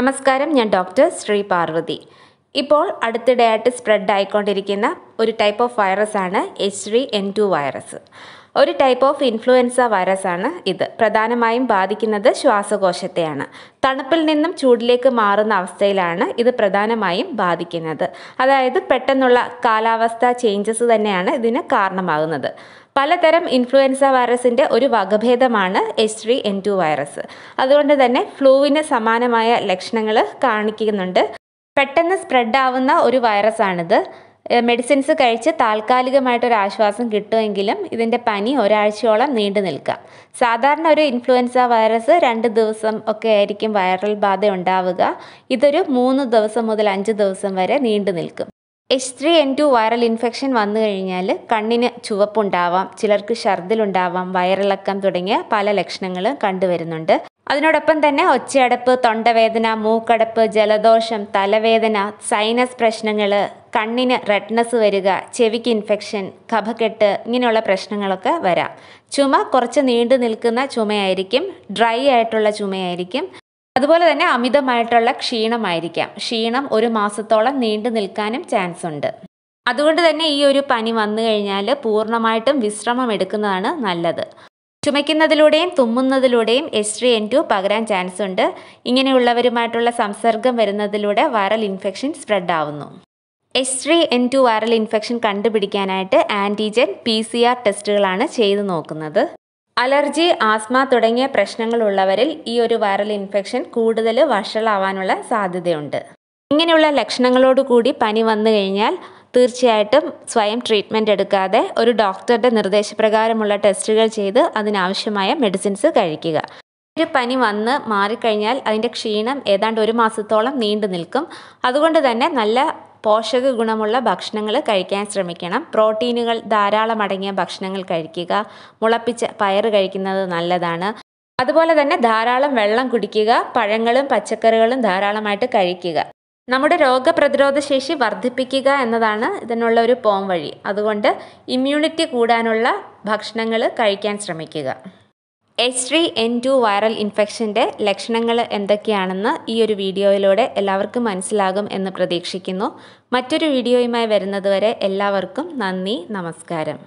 നമസ്കാരം ഞാൻ ഡോക്ടർ ശ്രീ പാർവതി ഇപ്പോൾ അടുത്തിടെയായിട്ട് സ്പ്രെഡ് ആയിക്കൊണ്ടിരിക്കുന്ന ഒരു ടൈപ്പ് ഓഫ് വൈറസ് ആണ് H three N two virus ഒരു ടൈപ്പ് ഓഫ് ഇൻഫ്ലുവൻസ വൈറസ് ആണ് ഇത് പ്രധാനമായും ബാധിക്കുന്നത് ശ്വാസകോശത്തെയാണ് തണുപ്പിൽ നിന്നും ചൂടിലേക്ക് മാറുന്ന അവസ്ഥയിലാണ് ഇത് പ്രധാനമായും ബാധിക്കുന്നത് അതായത് പെട്ടെന്നുള്ള കാലാവസ്ഥ ചേഞ്ചസ് തന്നെയാണ് ഇതിന് കാരണമാകുന്നത് പലതരം ഇൻഫ്ലുവൻസ വൈറസിൻ്റെ ഒരു വകഭേദമാണ് H three N two virus അതുകൊണ്ട് തന്നെ ഫ്ലൂവിന് സമാനമായ ലക്ഷണങ്ങൾ കാണിക്കുന്നുണ്ട് പെട്ടെന്ന് സ്പ്രെഡാവുന്ന ഒരു വൈറസാണിത് മെഡിസിൻസ് കഴിച്ച് താൽക്കാലികമായിട്ടൊരു ആശ്വാസം കിട്ടുമെങ്കിലും ഇതിൻ്റെ പനി ഒരാഴ്ചയോളം നീണ്ടു നിൽക്കാം സാധാരണ ഒരു ഇൻഫ്ലുവൻസ വൈറസ് രണ്ട് ദിവസം ഒക്കെ ആയിരിക്കും വൈറൽ ബാധ ഉണ്ടാവുക ഇതൊരു മൂന്ന് ദിവസം മുതൽ അഞ്ച് ദിവസം വരെ നീണ്ടു നിൽക്കും H three N two viral infection വന്നു കഴിഞ്ഞാൽ കണ്ണിന് ചുവപ്പുണ്ടാവാം ചിലർക്ക് ഛർദിലുണ്ടാവാം വയറിളക്കം തുടങ്ങിയ പല ലക്ഷണങ്ങളും കണ്ടുവരുന്നുണ്ട് അതിനോടൊപ്പം തന്നെ ഒച്ചയടപ്പ് തൊണ്ടവേദന മൂക്കടപ്പ് ജലദോഷം തലവേദന സൈനസ് പ്രശ്നങ്ങൾ കണ്ണിന് റെഡ്നസ് വരിക ചെവിക്ക് ഇൻഫെക്ഷൻ കഫക്കെട്ട് ഇങ്ങനെയുള്ള പ്രശ്നങ്ങളൊക്കെ വരാം ചുമ കുറച്ച് നീണ്ടു നിൽക്കുന്ന ചുമയായിരിക്കും ഡ്രൈ ആയിട്ടുള്ള ചുമയായിരിക്കും അതുപോലെ തന്നെ അമിതമായിട്ടുള്ള ക്ഷീണമായിരിക്കാം ക്ഷീണം ഒരു മാസത്തോളം നീണ്ടു നിൽക്കാനും ചാൻസ് ഉണ്ട് അതുകൊണ്ട് തന്നെ ഈ ഒരു പനി വന്നു കഴിഞ്ഞാൽ പൂർണ്ണമായിട്ടും വിശ്രമം എടുക്കുന്നതാണ് നല്ലത് ചുമയ്ക്കുന്നതിലൂടെയും തുമ്മുന്നതിലൂടെയും എച്ച് ത്രീ എൻ ടു പകരാൻ ചാൻസ് ഉണ്ട് ഇങ്ങനെയുള്ളവരുമായിട്ടുള്ള സംസർഗം വരുന്നതിലൂടെ വൈറൽ ഇൻഫെക്ഷൻ സ്പ്രെഡ് ആവുന്നു H three N two viral infection കണ്ടുപിടിക്കാനായിട്ട് ആൻറ്റിജൻ പി സി ആർ ടെസ്റ്റുകളാണ് ചെയ്തു നോക്കുന്നത് അലർജി ആസ്മ തുടങ്ങിയ പ്രശ്നങ്ങളുള്ളവരിൽ ഈ ഒരു വൈറൽ ഇൻഫെക്ഷൻ കൂടുതൽ വഷളാവാനുള്ള സാധ്യതയുണ്ട് ഇങ്ങനെയുള്ള ലക്ഷണങ്ങളോടുകൂടി പനി വന്നു കഴിഞ്ഞാൽ തീർച്ചയായിട്ടും സ്വയം ട്രീറ്റ്മെൻറ്റ് എടുക്കാതെ ഒരു ഡോക്ടറുടെ നിർദ്ദേശപ്രകാരമുള്ള ടെസ്റ്റുകൾ ചെയ്ത് അതിനാവശ്യമായ മെഡിസിൻസ് കഴിക്കുക ഒരു പനി വന്ന് മാറിക്കഴിഞ്ഞാൽ അതിൻ്റെ ക്ഷീണം ഏതാണ്ട് ഒരു മാസത്തോളം നീണ്ടു നിൽക്കും അതുകൊണ്ട് തന്നെ നല്ല പോഷക ഗുണമുള്ള ഭക്ഷണങ്ങൾ കഴിക്കാൻ ശ്രമിക്കണം പ്രോട്ടീനുകൾ ധാരാളം അടങ്ങിയ ഭക്ഷണങ്ങൾ കഴിക്കുക മുളപ്പിച്ച പയർ കഴിക്കുന്നത് നല്ലതാണ് അതുപോലെ തന്നെ ധാരാളം വെള്ളം കുടിക്കുക പഴങ്ങളും പച്ചക്കറികളും ധാരാളമായിട്ട് കഴിക്കുക നമ്മുടെ രോഗപ്രതിരോധ ശേഷി വർദ്ധിപ്പിക്കുക എന്നതാണ് ഇതിനുള്ള ഒരു പോം വഴി അതുകൊണ്ട് ഇമ്മ്യൂണിറ്റി കൂടാനുള്ള ഭക്ഷണങ്ങൾ കഴിക്കാൻ ശ്രമിക്കുക H three N two viral ഇൻഫെക്ഷൻ്റെ ലക്ഷണങ്ങൾ എന്തൊക്കെയാണെന്ന് ഈ ഒരു വീഡിയോയിലൂടെ എല്ലാവർക്കും മനസ്സിലാകും എന്ന് പ്രതീക്ഷിക്കുന്നു മറ്റൊരു വീഡിയോയുമായി വരുന്നതുവരെ എല്ലാവർക്കും നന്ദി നമസ്കാരം